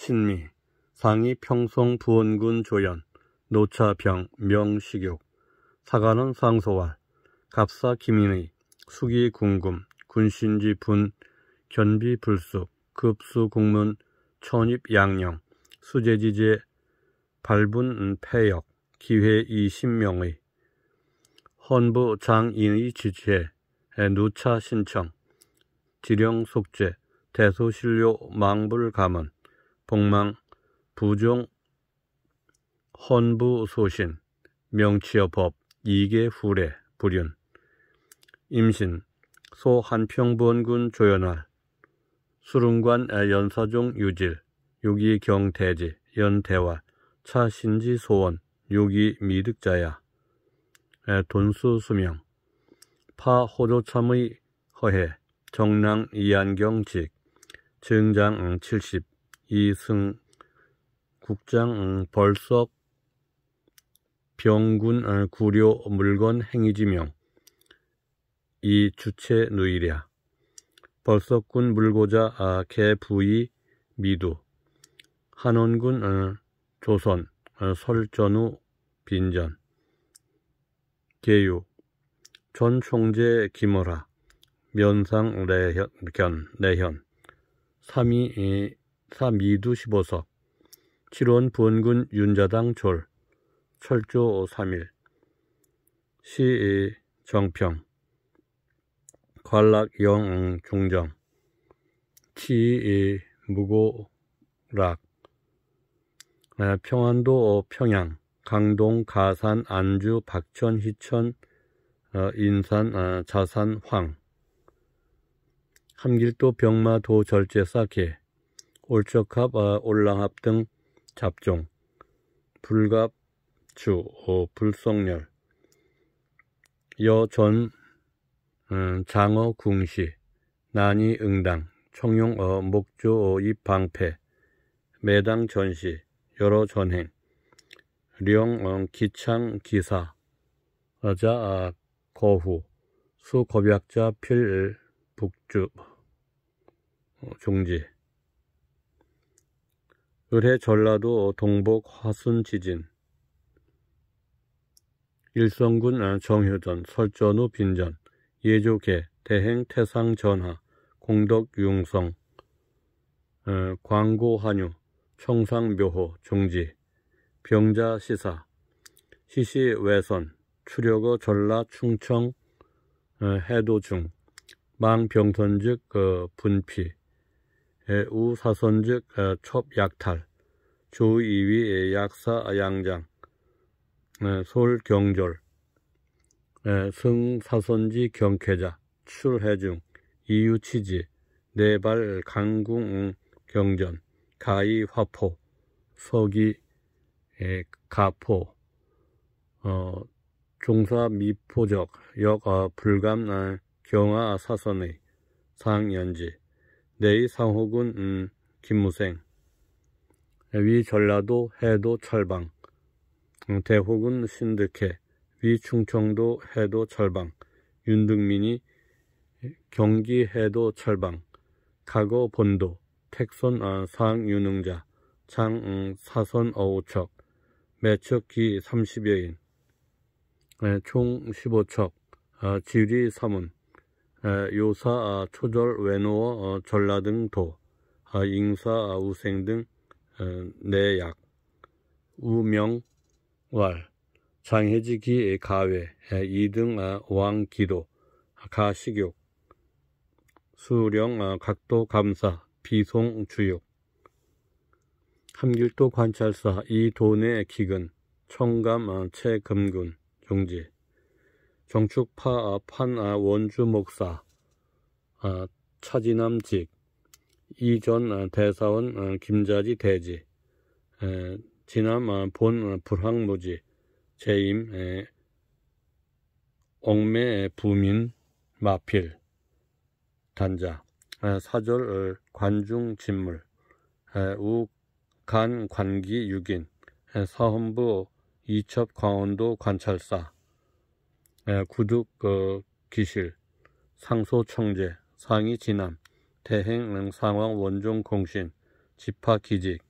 신미, 상이 평성 부원군 조연, 노차병, 명식욕, 사가는 상소활, 갑사 김인의, 수기 궁금, 군신지 분, 견비 불쑥, 급수 국문, 천입 양령, 수제지제, 발분 폐역, 기회 이신명의, 헌부 장인의 지체, 누차 신청, 지령 속죄, 대소신료 망불 감언 복망, 부종, 헌부소신, 명치여법, 이계후례, 불륜, 임신, 소 한평부원군 조연활, 수릉관 연서종 유질, 유기경태지, 연태활, 차신지 소원, 유기 미득자야, 돈수수명, 파호조참의 허해, 정랑 이안경직 증장 70, 이승 국장 음, 벌석 병군 어, 구려 물건 행위지명 이 주체 누이랴 벌석군 물고자 아, 개부이 미두 한원군 어, 조선 어, 설전우 빈전 개유 전 총재 김어라 면상 내현, 견, 내현 삼위 3. 이두 15석 7원 부원군 윤자당 졸 철조 3일 시 정평 관락 영 중정 치 무고락 아, 평안도 평양 강동 가산 안주 박천 희천 어, 인산 어, 자산 황 함길도 병마도 절제사계 올적합, 아, 올랑합 등 잡종, 불갑, 주, 어, 불성열, 여, 전, 음, 장어, 궁시, 난이, 응당, 청룡, 어, 목조, 어, 입, 방패, 매당, 전시, 여러 전행, 령, 어, 기창, 기사, 어자, 아, 거후, 수, 겁약자, 필, 북주, 어, 종지. 을해 전라도 동북 화순 지진 일성군 아, 정효전 설전후 빈전 예조계 대행 태상 전하 공덕 융성 어, 광고 한유 청상 묘호 종지 병자 시사 시시 외선 출력어 전라 충청 어, 해도중 망병선즉 그 분피 우 사선즉 어, 첩약탈 주2위 약사 양장 어, 솔경졸 어, 승사선지 경쾌자 출해중 이유치지 내발 강궁 경전 가이 화포 서기 가포 어, 종사 미포적 역 어, 불감 날 경하 사선의 상연지 내의 네, 상호군 음, 김무생 위 전라도 해도 철방 음, 대호군 신득해 위 충청도 해도 철방 윤등민이 경기 해도 철방 가거 본도 택선 아, 상유능자장 음, 사선 어우척 매척기 30여인 네, 총 15척 아, 지리 사문 요사, 아, 초절, 외노어, 전라등 어, 도, 아, 잉사, 아, 우생 등 내약, 네 우명, 왈, 장해지기 가외, 이등 왕기도, 가식욕, 수령, 각도, 감사, 비송, 주욕, 함길도 관찰사, 이돈의 기근, 청감, 채금군, 종지, 정축파 판아 아, 원주 목사 아, 차지남직 이전 아, 대사원 김자지 대지 에, 지남 아, 본 불황무지 재임 에, 옥매 부민 마필 단자 사절 어, 관중 진물 우간 관기 6인 사헌부 이첩 강원도 관찰사 예, 구죽 그 기실, 상소 청제, 상이 진함, 대행 능상황 원종 공신, 집합 기직,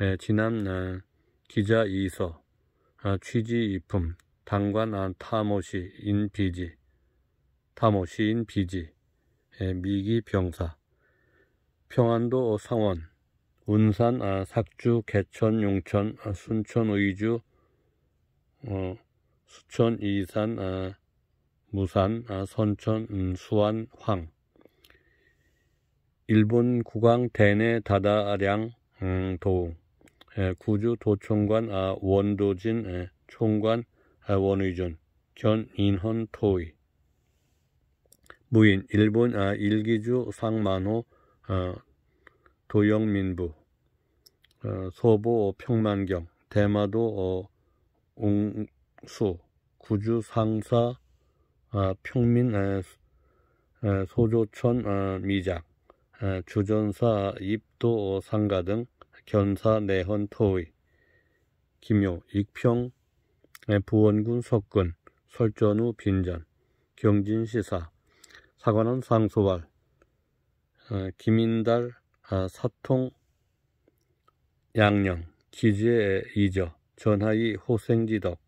예, 진함 예, 기자 이서, 아, 취지 이품, 당관 안 타모시 인비지, 타모시 인비지, 미기 병사, 평안도 어, 상원, 운산 아, 삭주 개천 용천 아, 순천 의주 어, 수천, 이산, 아, 무산, 아, 선천, 음, 수안, 황 일본 국왕 대내 다다량 음, 도웅 예, 구주 도총관 아, 원도진 예, 총관 아, 원의준 전인헌 토의 무인 일본 아, 일기주 상만호 어, 도영민부 어, 소보 어, 평만경 대마도 어, 웅수 구주 상사 아, 평민 소조촌 어, 미작 주전사 입도 어, 상가 등 견사 내헌 토의 김요 익평 부원군 석근 설전우 빈전 경진시사 사관원 상소발 어, 김인달 아, 사통 양령 기지의 이저 전하이 호생지덕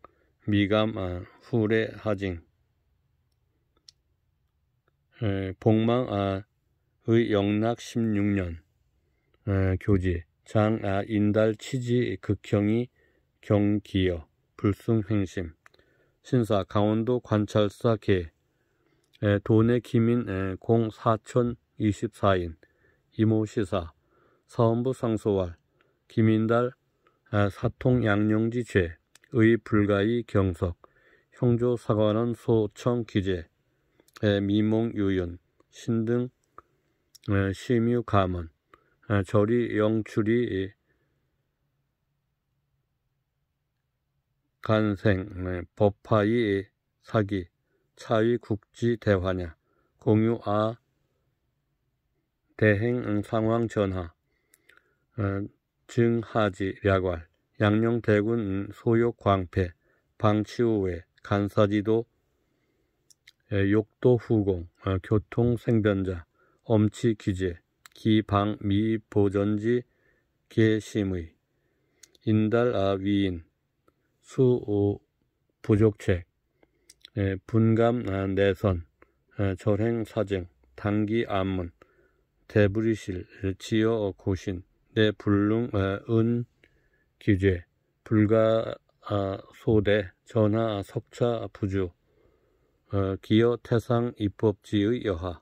미감 아, 후레하징, 복망안의 아, 영락 16년 교지, 장 아 인달 치지 극형이 경기여 불승횡심 신사 강원도 관찰사 계 도내 기민 공 4,024인 이모시사 사원부 상소활 김인달 아, 사통 양령지 죄의 불가의 경석, 형조 사관원 소청 기재, 미몽 유윤, 신등 심유 가문, 절이 영출이 간생, 법화의 사기, 차위 국지 대화냐, 공유아 대행 상황 전하, 증하지 략왈, 양녕대군 소욕광패, 방치우회, 간사지도 욕도후공, 어, 교통생변자, 엄치 기재 기방미보전지, 계심의, 인달아위인, 수부족책, 분감내선, 아 어, 절행사증, 단기안문 대부리실, 지어고신, 내불릉은 기재 불가 아, 소대, 전하 석차 부주, 어, 기여 태상 입법지의 여하,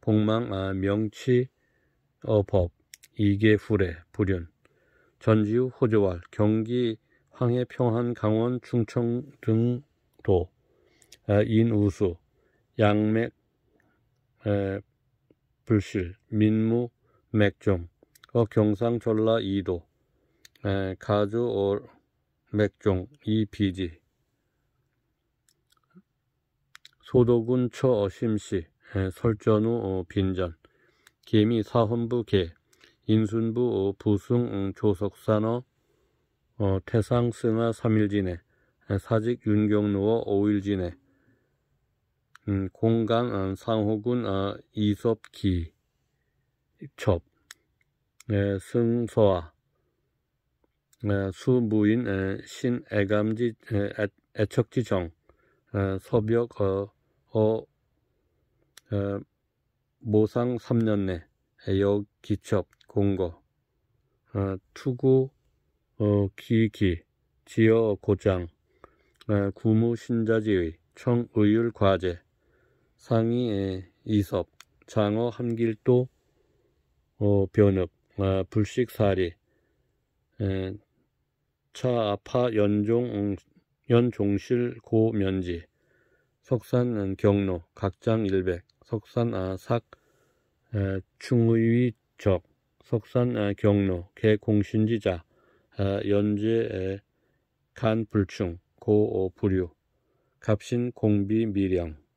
복망 아, 명치 어, 법, 이계 후례 불륜, 전지우 호조왈, 경기 황해 평안 강원 충청 등도 아, 인우수, 양맥 에, 불실, 민무 맥종, 어, 경상 전라 이도, 네, 가주 올 맥종 이비지 소도군 처어심시 네, 설전우 어, 빈전 개미 사헌부 개 인순부 어, 부승 응, 음, 조석산어 어, 태상승하 삼일진내 에, 네, 사직 윤경루어 오일진내 음, 공강 상호군 이섭기 첩승소아 수무인 신애감지 애척지정 서벽 어, 어 모상 3년 내 애역 기첩 공거 어, 투구 기기 어, 지어 고장 구무 신자지의 청의율 과제 상의 이섭 장어 함길도 변업 아, 불식사리 차, 아파, 연종, 연종실, 고, 면지 석산, 경로, 각장, 일백 석산, 아, 삭, 충의, 위적 석산, 경로, 개, 공신지자 아, 연재, 에, 간, 불충, 고, 오, 불유 갑신, 공비, 미령